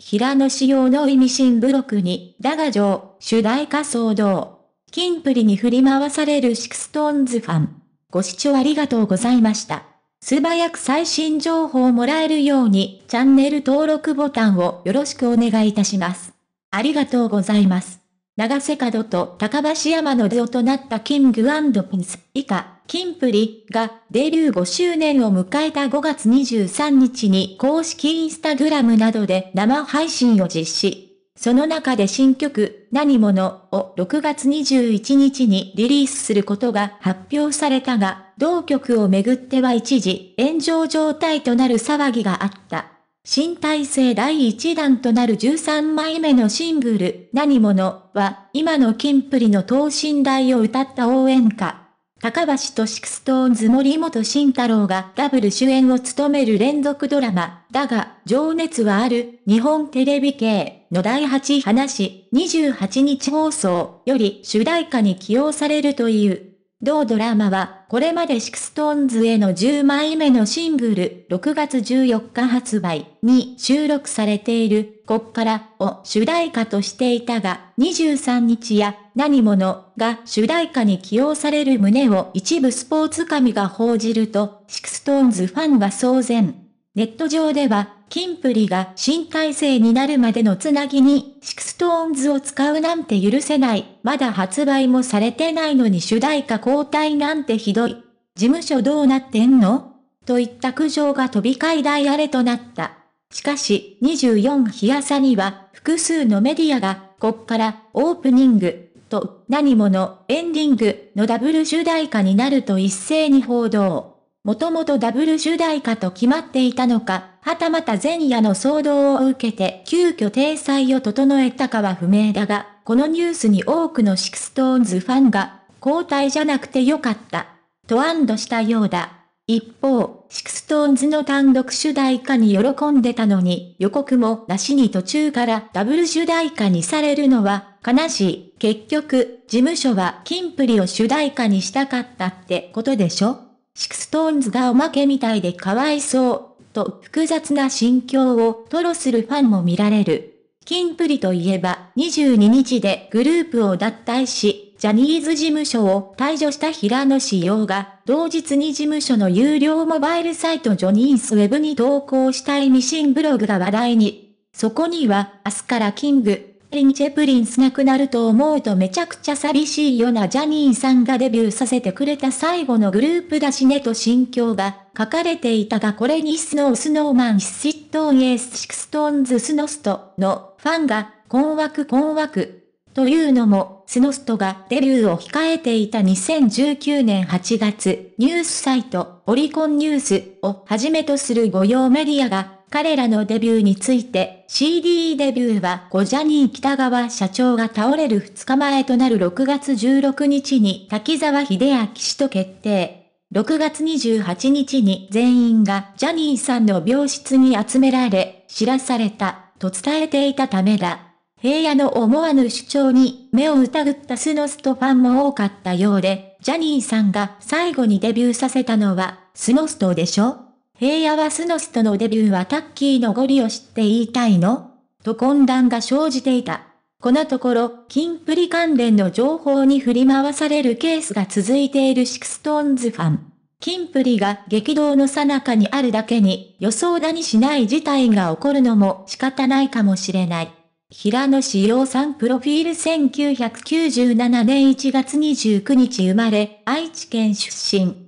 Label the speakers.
Speaker 1: 平野紫耀の意味深ブロクに、だが城、主題歌騒動。金プリに振り回されるシクストーンズファン。ご視聴ありがとうございました。素早く最新情報をもらえるように、チャンネル登録ボタンをよろしくお願いいたします。ありがとうございます。長瀬角と高橋山のデオとなったキングピンス以下、キンプリがデビュー5周年を迎えた5月23日に公式インスタグラムなどで生配信を実施。その中で新曲、何者を6月21日にリリースすることが発表されたが、同曲をめぐっては一時炎上状態となる騒ぎがあった。新体制第1弾となる13枚目のシングル、何者は、今のキンプリの等身大を歌った応援歌。高橋とシクストーンズ森本慎太郎がダブル主演を務める連続ドラマ、だが、情熱はある、日本テレビ系の第8話、28日放送より主題歌に起用されるという。同ドラマは、これまでシクストーンズへの10枚目のシングル、6月14日発売に収録されている、こっからを主題歌としていたが、23日や何者が主題歌に起用される旨を一部スポーツ紙が報じると、シクストーンズファンは騒然。ネット上では、キンプリが新体制になるまでのつなぎに、シクストーンズを使うなんて許せない。まだ発売もされてないのに主題歌交代なんてひどい。事務所どうなってんのといった苦情が飛び交い大荒れとなった。しかし、24日朝には、複数のメディアが、こっからオープニングと何ものエンディングのダブル主題歌になると一斉に報道。もともとダブル主題歌と決まっていたのか、はたまた前夜の騒動を受けて急遽体裁を整えたかは不明だが、このニュースに多くのシクストーンズファンが、交代じゃなくてよかった、と安堵したようだ。一方、シクストーンズの単独主題歌に喜んでたのに、予告もなしに途中からダブル主題歌にされるのは悲しい。結局、事務所はキンプリを主題歌にしたかったってことでしょシクストーンズがおまけみたいでかわいそう、と複雑な心境を吐露するファンも見られる。キンプリといえば、22日でグループを脱退し、ジャニーズ事務所を退場した平野志陽が、同日に事務所の有料モバイルサイトジョニースウェブに投稿したミシンブログが話題に。そこには、明日からキング、リンチェプリンスなくなると思うとめちゃくちゃ寂しいよなジャニーさんがデビューさせてくれた最後のグループだしねと心境が書かれていたがこれにスノースノーマンシットンエースシクストーンズスノストのファンが困惑困惑というのもスノストがデビューを控えていた2019年8月ニュースサイトオリコンニュースをはじめとする御用メディアが彼らのデビューについて、CD デビューは小ジャニー北川社長が倒れる2日前となる6月16日に滝沢秀明氏と決定。6月28日に全員がジャニーさんの病室に集められ、知らされた、と伝えていたためだ。平野の思わぬ主張に目を疑ったスノストファンも多かったようで、ジャニーさんが最後にデビューさせたのは、スノストでしょ平野はスノスとのデビューはタッキーのゴリを知って言いたいのと混乱が生じていた。このところ、キンプリ関連の情報に振り回されるケースが続いているシクストーンズファン。キンプリが激動の最中にあるだけに、予想だにしない事態が起こるのも仕方ないかもしれない。平野志陽さんプロフィール1997年1月29日生まれ、愛知県出身。